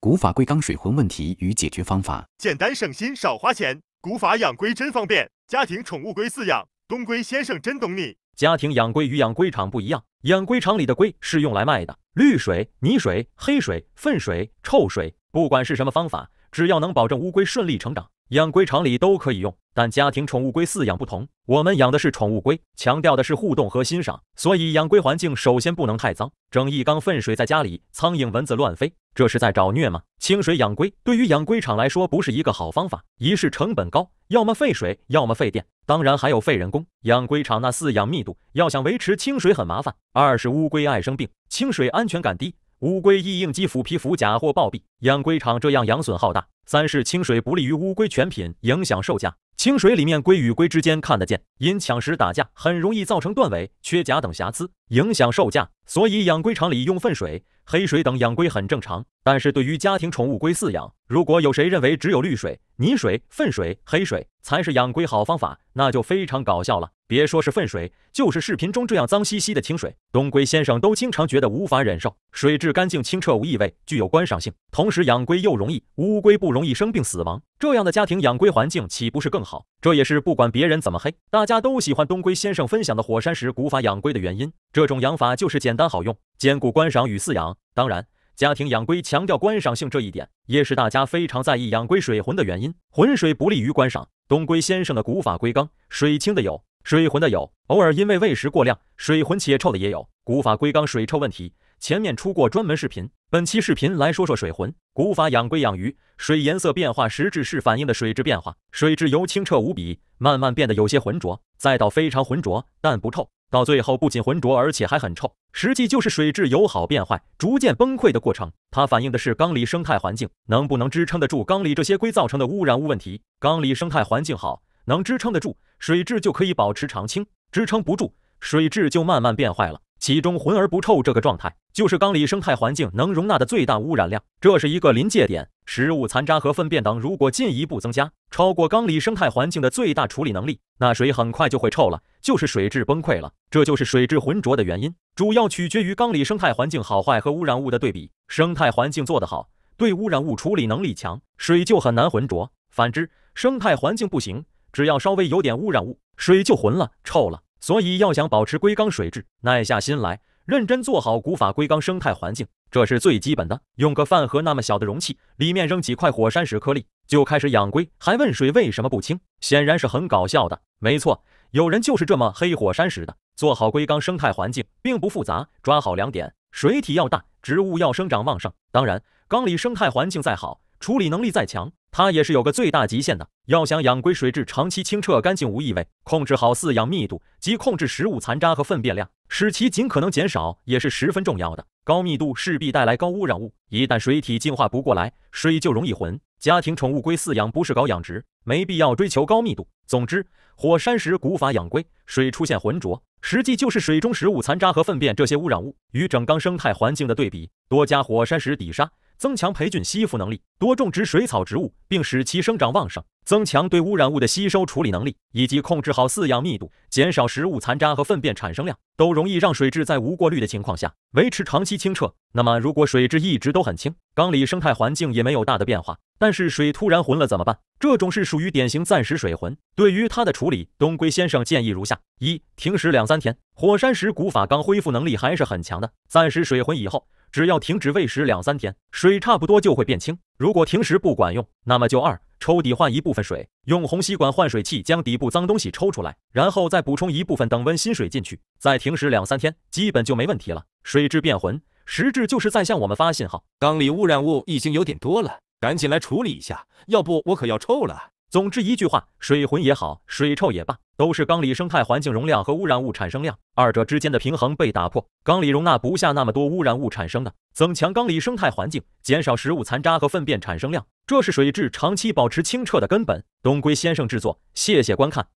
古法龟缸水浑问题与解决方法，简单省心少花钱。古法养龟真方便，家庭宠物龟饲养。东龟先生真懂你。家庭养龟与养龟场不一样，养龟场里的龟是用来卖的，绿水、泥水、黑水、粪水、臭水，不管是什么方法，只要能保证乌龟顺利成长，养龟场里都可以用。但家庭宠物龟饲养不同，我们养的是宠物龟，强调的是互动和欣赏，所以养龟环境首先不能太脏。整一缸粪水在家里，苍蝇蚊子乱飞，这是在找虐吗？清水养龟对于养龟场来说不是一个好方法。一是成本高，要么费水，要么费电，当然还有费人工。养龟场那饲养密度，要想维持清水很麻烦。二是乌龟爱生病，清水安全感低，乌龟易应激、腐皮腐甲或暴毙。养龟场这样养损耗大。三是清水不利于乌龟全品，影响售价。清水里面龟与龟之间看得见，因抢食打架，很容易造成断尾、缺甲等瑕疵，影响售价。所以养龟场里用粪水、黑水等养龟很正常。但是对于家庭宠物龟饲养，如果有谁认为只有绿水，泥水、粪水、黑水才是养龟好方法，那就非常搞笑了。别说是粪水，就是视频中这样脏兮兮的清水，东龟先生都经常觉得无法忍受。水质干净清澈无异味，具有观赏性，同时养龟又容易，乌龟不容易生病死亡。这样的家庭养龟环境岂不是更好？这也是不管别人怎么黑，大家都喜欢东龟先生分享的火山石古法养龟的原因。这种养法就是简单好用，兼顾观赏与饲养。当然。家庭养龟强调观赏性这一点，也是大家非常在意养龟水浑的原因。浑水不利于观赏。东龟先生的古法龟缸，水清的有，水浑的有，偶尔因为喂食过量，水浑且臭的也有。古法龟缸水臭问题，前面出过专门视频。本期视频来说说水浑。古法养龟养鱼，水颜色变化实质是反映的水质变化。水质由清澈无比，慢慢变得有些浑浊，再到非常浑浊但不臭。到最后不仅浑浊，而且还很臭，实际就是水质由好变坏，逐渐崩溃的过程。它反映的是缸里生态环境能不能支撑得住缸里这些龟造成的污染物问题。缸里生态环境好，能支撑得住，水质就可以保持常清；支撑不住，水质就慢慢变坏了。其中浑而不臭这个状态，就是缸里生态环境能容纳的最大污染量，这是一个临界点。食物残渣和粪便等如果进一步增加，超过缸里生态环境的最大处理能力，那水很快就会臭了，就是水质崩溃了。这就是水质浑浊的原因，主要取决于缸里生态环境好坏和污染物的对比。生态环境做得好，对污染物处理能力强，水就很难浑浊；反之，生态环境不行，只要稍微有点污染物，水就浑了、臭了。所以要想保持龟缸水质，耐下心来，认真做好古法龟缸生态环境，这是最基本的。用个饭盒那么小的容器，里面扔几块火山石颗粒就开始养龟，还问水为什么不清，显然是很搞笑的。没错，有人就是这么黑火山石的。做好龟缸生态环境并不复杂，抓好两点：水体要大，植物要生长旺盛。当然，缸里生态环境再好，处理能力再强。它也是有个最大极限的。要想养龟水质长期清澈干净无异味，控制好饲养密度及控制食物残渣和粪便量，使其尽可能减少，也是十分重要的。高密度势必带来高污染物，一旦水体净化不过来，水就容易浑。家庭宠物龟饲养不是搞养殖，没必要追求高密度。总之，火山石古法养龟，水出现浑浊，实际就是水中食物残渣和粪便这些污染物与整缸生态环境的对比。多加火山石底沙。增强培菌吸附能力，多种植水草植物，并使其生长旺盛，增强对污染物的吸收处理能力，以及控制好饲养密度，减少食物残渣和粪便产生量，都容易让水质在无过滤的情况下维持长期清澈。那么，如果水质一直都很清，缸里生态环境也没有大的变化，但是水突然浑了怎么办？这种是属于典型暂时水浑。对于它的处理，东龟先生建议如下：一、停食两三天，火山石古法缸恢复能力还是很强的。暂时水浑以后。只要停止喂食两三天，水差不多就会变清。如果停食不管用，那么就二抽底换一部分水，用虹吸管换水器将底部脏东西抽出来，然后再补充一部分等温新水进去，再停食两三天，基本就没问题了。水质变浑，实质就是在向我们发信号，缸里污染物已经有点多了，赶紧来处理一下，要不我可要臭了。总之一句话，水浑也好，水臭也罢，都是缸里生态环境容量和污染物产生量二者之间的平衡被打破，缸里容纳不下那么多污染物产生的。增强缸里生态环境，减少食物残渣和粪便产生量，这是水质长期保持清澈的根本。东龟先生制作，谢谢观看。